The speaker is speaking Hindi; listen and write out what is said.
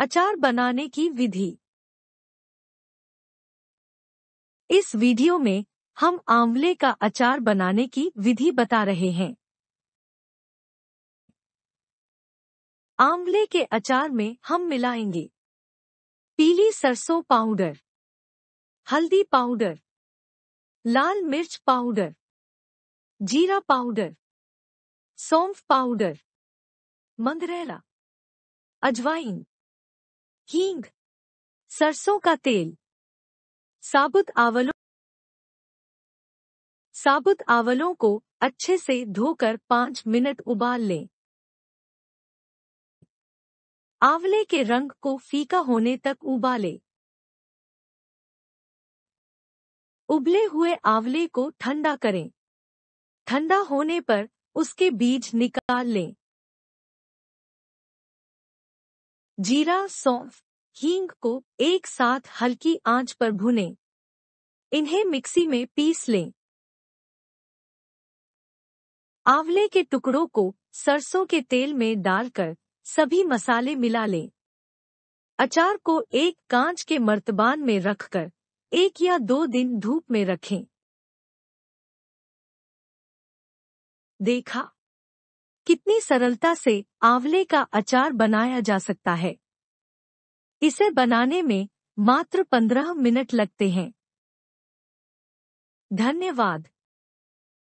अचार बनाने की विधि इस वीडियो में हम आंवले का अचार बनाने की विधि बता रहे हैं आंवले के अचार में हम मिलाएंगे पीली सरसों पाउडर हल्दी पाउडर लाल मिर्च पाउडर जीरा पाउडर सौंफ पाउडर मंदरेला अजवाइन हींग सरसों का तेल साबुत आवलों साबुत आवलों को अच्छे से धोकर पांच मिनट उबाल लें आंवले के रंग को फीका होने तक उबालें। उबले हुए आंवले को ठंडा करें ठंडा होने पर उसके बीज निकाल लें जीरा सौंफ हींग को एक साथ हल्की आंच पर भुने इन्हें मिक्सी में पीस लें आंवले के टुकड़ों को सरसों के तेल में डालकर सभी मसाले मिला लें अचार को एक कांच के मर्तबान में रखकर एक या दो दिन धूप में रखें देखा कितनी सरलता से आंवले का अचार बनाया जा सकता है इसे बनाने में मात्र पंद्रह मिनट लगते हैं धन्यवाद